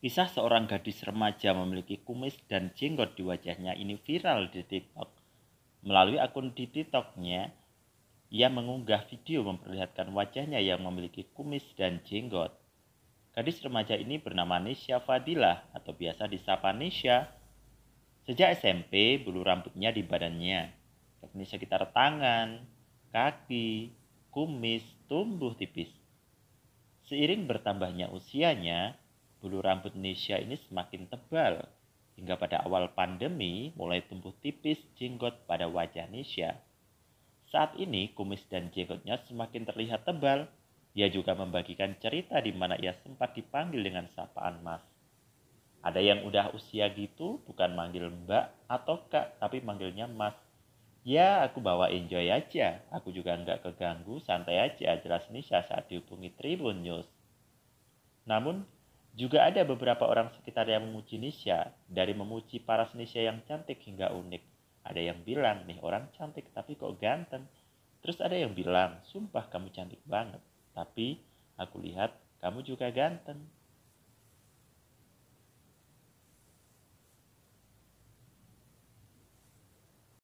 Kisah seorang gadis remaja memiliki kumis dan jenggot di wajahnya ini viral di TikTok. Melalui akun di TikToknya, ia mengunggah video memperlihatkan wajahnya yang memiliki kumis dan jenggot. Gadis remaja ini bernama Nisha Fadila atau biasa disapa Nisha. Sejak SMP, bulu rambutnya di badannya, yakni sekitar tangan, kaki, kumis tumbuh tipis. Seiring bertambahnya usianya, bulu rambut Nisha ini semakin tebal. Hingga pada awal pandemi mulai tumbuh tipis jenggot pada wajah Nisha. Saat ini kumis dan jenggotnya semakin terlihat tebal. Ia juga membagikan cerita di mana ia sempat dipanggil dengan sapaan mas. Ada yang udah usia gitu bukan manggil mbak atau kak tapi manggilnya mas. Ya aku bawa enjoy aja, aku juga nggak keganggu, santai aja jelas Nisha saat dihubungi Tribun News. Namun juga ada beberapa orang sekitar yang memuji Nisha, dari memuji paras Nisha yang cantik hingga unik. Ada yang bilang, nih orang cantik tapi kok ganteng. Terus ada yang bilang, sumpah kamu cantik banget. Tapi aku lihat kamu juga ganteng.